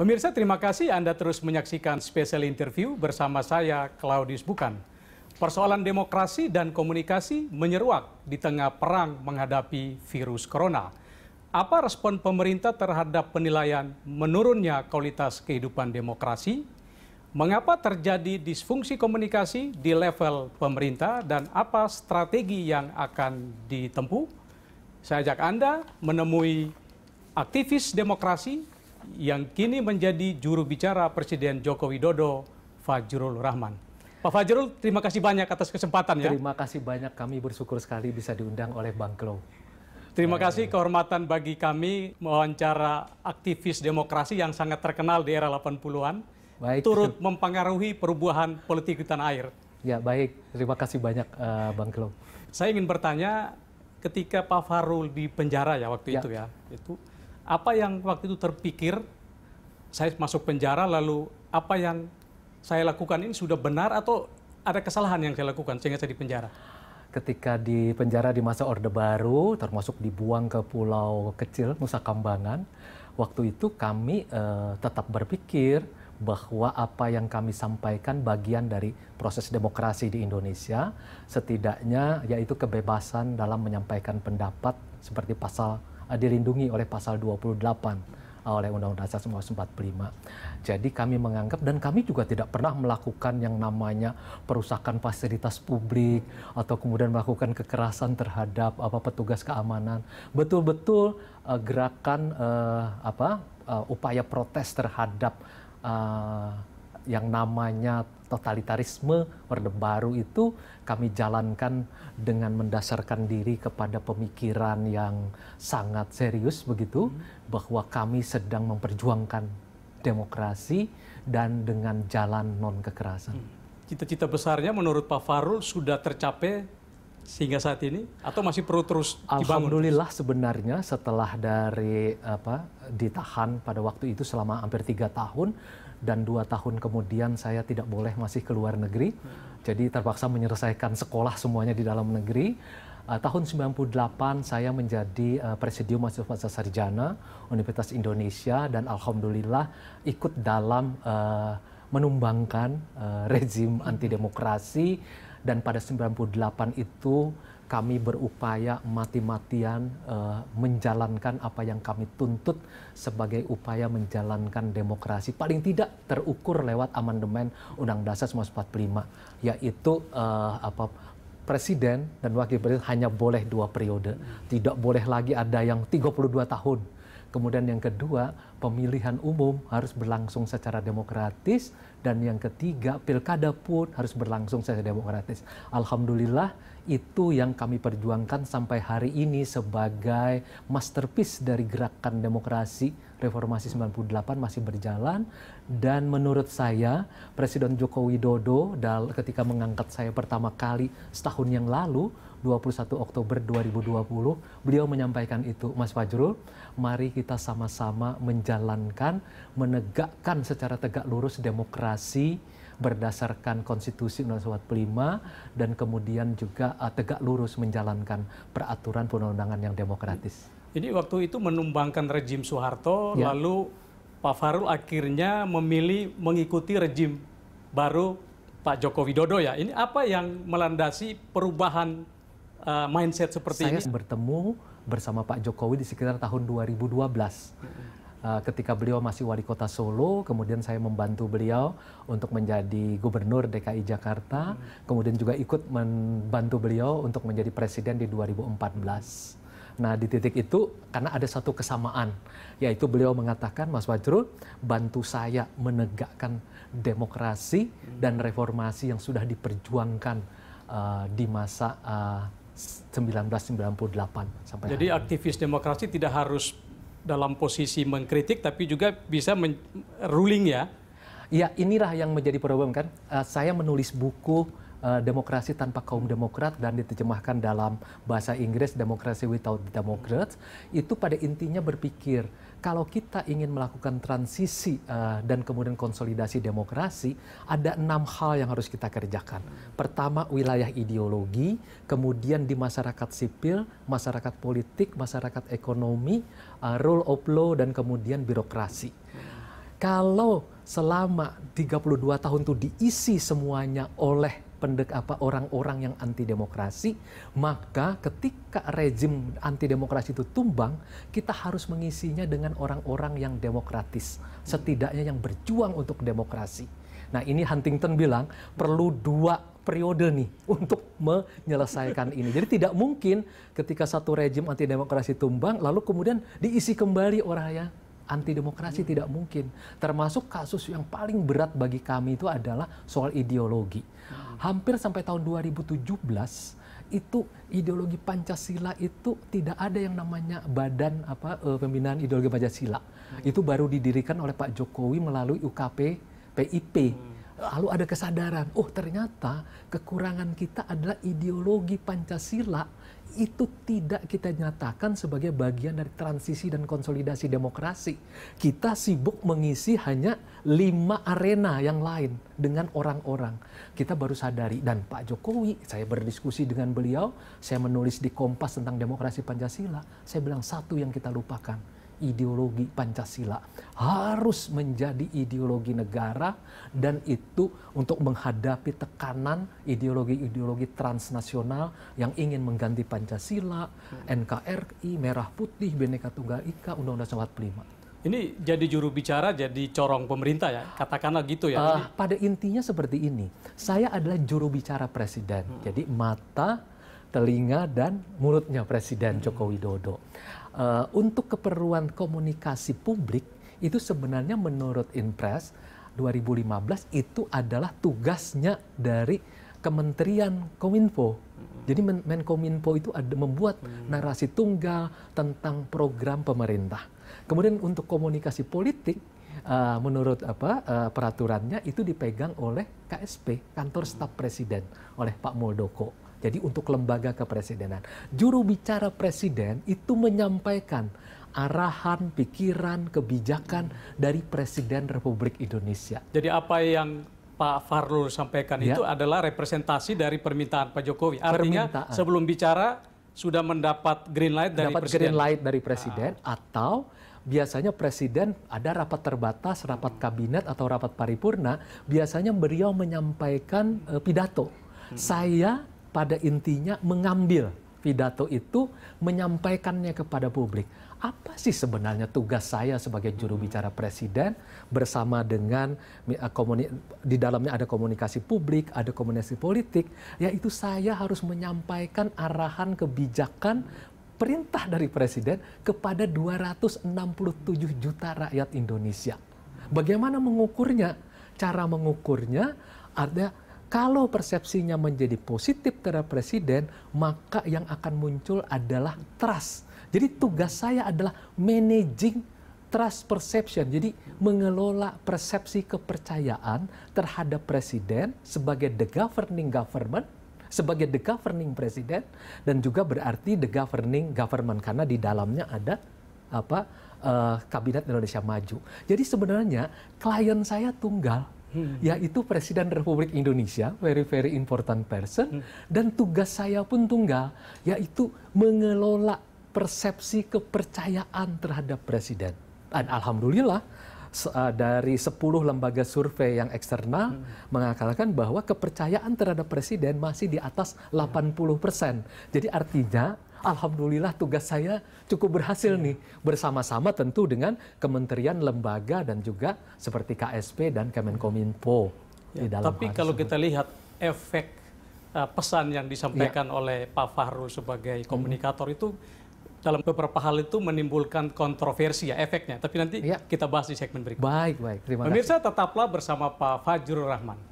Pemirsa, terima kasih Anda terus menyaksikan spesial interview bersama saya, Claudius Bukan. Persoalan demokrasi dan komunikasi menyeruak di tengah perang menghadapi virus corona. Apa respon pemerintah terhadap penilaian menurunnya kualitas kehidupan demokrasi? Mengapa terjadi disfungsi komunikasi di level pemerintah dan apa strategi yang akan ditempuh? Saya ajak Anda menemui aktivis demokrasi yang kini menjadi juru bicara Presiden Joko Widodo, Fajrul Rahman. Pak Fajrul, terima kasih banyak atas kesempatan ya. Terima kasih banyak, kami bersyukur sekali bisa diundang oleh Bang Klo. Terima eh, kasih kehormatan bagi kami mewawancara aktivis demokrasi yang sangat terkenal di era 80-an. Turut mempengaruhi perubahan politik di tanah air. Ya, baik. Terima kasih banyak, uh, Bang Klo. Saya ingin bertanya, ketika Pak Farul di penjara ya waktu ya. itu ya, itu apa yang waktu itu terpikir saya masuk penjara lalu apa yang saya lakukan ini sudah benar atau ada kesalahan yang saya lakukan sehingga saya dipenjara Ketika di penjara di masa Orde Baru, termasuk dibuang ke pulau kecil Nusa Kambangan, waktu itu kami eh, tetap berpikir bahwa apa yang kami sampaikan bagian dari proses demokrasi di Indonesia, setidaknya yaitu kebebasan dalam menyampaikan pendapat seperti pasal Eh, dilindungi oleh pasal 28 eh, oleh Undang-Undang Dasar 1945. Jadi kami menganggap dan kami juga tidak pernah melakukan yang namanya perusakan fasilitas publik atau kemudian melakukan kekerasan terhadap apa petugas keamanan. Betul-betul uh, gerakan uh, apa uh, upaya protes terhadap uh, yang namanya totalitarisme Orde Baru itu kami jalankan dengan mendasarkan diri kepada pemikiran yang sangat serius begitu hmm. bahwa kami sedang memperjuangkan demokrasi dan dengan jalan non kekerasan. Hmm. Cita-cita besarnya menurut Pak Farul sudah tercapai sehingga saat ini atau masih perlu terus dibangun? Alhamdulillah sebenarnya setelah dari apa ditahan pada waktu itu selama hampir tiga tahun dan dua tahun kemudian saya tidak boleh masih ke luar negeri. Jadi terpaksa menyelesaikan sekolah semuanya di dalam negeri. Uh, tahun 98 saya menjadi uh, presidium mahasiswa sarjana Universitas Indonesia dan alhamdulillah ikut dalam uh, menumbangkan uh, rezim anti demokrasi dan pada 98 itu kami berupaya mati-matian uh, menjalankan apa yang kami tuntut sebagai upaya menjalankan demokrasi paling tidak terukur lewat amandemen Undang Dasar 1945 yaitu uh, apa presiden dan wakil presiden hanya boleh dua periode tidak boleh lagi ada yang 32 tahun Kemudian yang kedua, pemilihan umum harus berlangsung secara demokratis dan yang ketiga, pilkada pun harus berlangsung secara demokratis. Alhamdulillah itu yang kami perjuangkan sampai hari ini sebagai masterpiece dari gerakan demokrasi reformasi 98 masih berjalan dan menurut saya Presiden Joko Widodo ketika mengangkat saya pertama kali setahun yang lalu 21 Oktober 2020 beliau menyampaikan itu Mas Fajrul mari kita sama-sama menjalankan menegakkan secara tegak lurus demokrasi berdasarkan konstitusi Undang-Undang 45 dan kemudian juga uh, tegak lurus menjalankan peraturan perundangan yang demokratis. Jadi waktu itu menumbangkan rejim Soeharto ya. lalu Pak Farul akhirnya memilih mengikuti rejim baru Pak Joko Widodo ya. Ini apa yang melandasi perubahan uh, mindset seperti saya ini? Saya bertemu bersama Pak Jokowi di sekitar tahun 2012. Uh, eh, ketika beliau masih wali kota Solo, kemudian saya membantu beliau untuk menjadi gubernur DKI Jakarta, hmm. kemudian juga ikut membantu beliau untuk menjadi presiden di 2014. Nah, di titik itu karena ada satu kesamaan, yaitu beliau mengatakan, Mas Wajrul, bantu saya menegakkan demokrasi dan reformasi yang sudah diperjuangkan uh, di masa uh, 1998 sampai Jadi hari. aktivis demokrasi tidak harus dalam posisi mengkritik tapi juga bisa ruling ya. Ya, inilah yang menjadi problem kan. Uh, saya menulis buku uh, demokrasi tanpa kaum demokrat dan diterjemahkan dalam bahasa Inggris demokrasi without democrats itu pada intinya berpikir kalau kita ingin melakukan transisi uh, dan kemudian konsolidasi demokrasi ada enam hal yang harus kita kerjakan pertama wilayah ideologi kemudian di masyarakat sipil masyarakat politik masyarakat ekonomi uh, rule of law dan kemudian birokrasi kalau selama 32 tahun itu diisi semuanya oleh pendek apa orang-orang yang anti demokrasi, maka ketika rezim anti demokrasi itu tumbang, kita harus mengisinya dengan orang-orang yang demokratis, setidaknya yang berjuang untuk demokrasi. Nah, ini Huntington bilang perlu dua periode nih untuk menyelesaikan ini. Jadi tidak mungkin ketika satu rejim anti demokrasi tumbang lalu kemudian diisi kembali orang yang anti demokrasi tidak mungkin. Termasuk kasus yang paling berat bagi kami itu adalah soal ideologi. Hampir sampai tahun 2017 itu ideologi Pancasila itu tidak ada yang namanya badan apa eh, pembinaan ideologi Pancasila. Itu baru didirikan oleh Pak Jokowi melalui UKP PIP lalu ada kesadaran, oh ternyata kekurangan kita adalah ideologi Pancasila itu tidak kita nyatakan sebagai bagian dari transisi dan konsolidasi demokrasi. Kita sibuk mengisi hanya lima arena yang lain dengan orang-orang. Kita baru sadari. Dan Pak Jokowi, saya berdiskusi dengan beliau, saya menulis di Kompas tentang demokrasi Pancasila, saya bilang satu yang kita lupakan ideologi Pancasila harus menjadi ideologi negara dan itu untuk menghadapi tekanan ideologi-ideologi transnasional yang ingin mengganti Pancasila, hmm. NKRI, Merah Putih, Bhinneka Tunggal Ika, Undang-Undang 45. Ini jadi juru bicara, jadi corong pemerintah ya, katakanlah gitu ya. Uh, pada intinya seperti ini, saya adalah juru bicara presiden, hmm. jadi mata telinga dan mulutnya Presiden hmm. Joko Widodo. Uh, untuk keperluan komunikasi publik itu sebenarnya menurut Inpres 2015 itu adalah tugasnya dari Kementerian Kominfo. Jadi Men Menkominfo itu ada membuat hmm. narasi tunggal tentang program pemerintah. Kemudian untuk komunikasi politik uh, menurut apa uh, peraturannya itu dipegang oleh KSP, Kantor Staf Presiden, oleh Pak Muldoko. Jadi untuk lembaga kepresidenan, juru bicara presiden itu menyampaikan arahan, pikiran, kebijakan dari presiden Republik Indonesia. Jadi apa yang Pak Farul sampaikan ya. itu adalah representasi dari permintaan Pak Jokowi. Artinya permintaan. sebelum bicara sudah mendapat green light dari Dapat presiden. green light dari presiden ah. atau biasanya presiden ada rapat terbatas, rapat kabinet atau rapat paripurna, biasanya beliau menyampaikan eh, pidato. Hmm. Saya pada intinya mengambil pidato itu, menyampaikannya kepada publik. Apa sih sebenarnya tugas saya sebagai juru hmm. bicara presiden bersama dengan eh, di dalamnya ada komunikasi publik, ada komunikasi politik, yaitu saya harus menyampaikan arahan kebijakan perintah dari presiden kepada 267 juta rakyat Indonesia. Bagaimana mengukurnya? Cara mengukurnya ada kalau persepsinya menjadi positif terhadap presiden, maka yang akan muncul adalah trust. Jadi tugas saya adalah managing trust perception. Jadi mengelola persepsi kepercayaan terhadap presiden sebagai the governing government sebagai the governing president dan juga berarti the governing government karena di dalamnya ada apa uh, kabinet Indonesia Maju. Jadi sebenarnya klien saya tunggal hmm. yaitu Presiden Republik Indonesia, very very important person, hmm. dan tugas saya pun tunggal, yaitu mengelola persepsi kepercayaan terhadap Presiden. Dan alhamdulillah eh, dari 10 lembaga survei yang eksternal hmm. mengatakan bahwa kepercayaan terhadap presiden masih di atas 80%. Hmm. Jadi artinya Alhamdulillah tugas saya cukup berhasil yeah. nih bersama-sama tentu dengan kementerian, lembaga dan juga seperti KSP dan Kemenkominfo yeah. di dalam. Tapi kalau kita lihat efek uh, pesan yang disampaikan yeah. oleh Pak Fahru sebagai hmm. komunikator mm. itu dalam beberapa hal itu menimbulkan kontroversi ya efeknya. Tapi nanti yeah. kita bahas di segmen berikutnya. Baik, baik. Terima Pemirsa tetaplah bersama Pak Fajrul Rahman.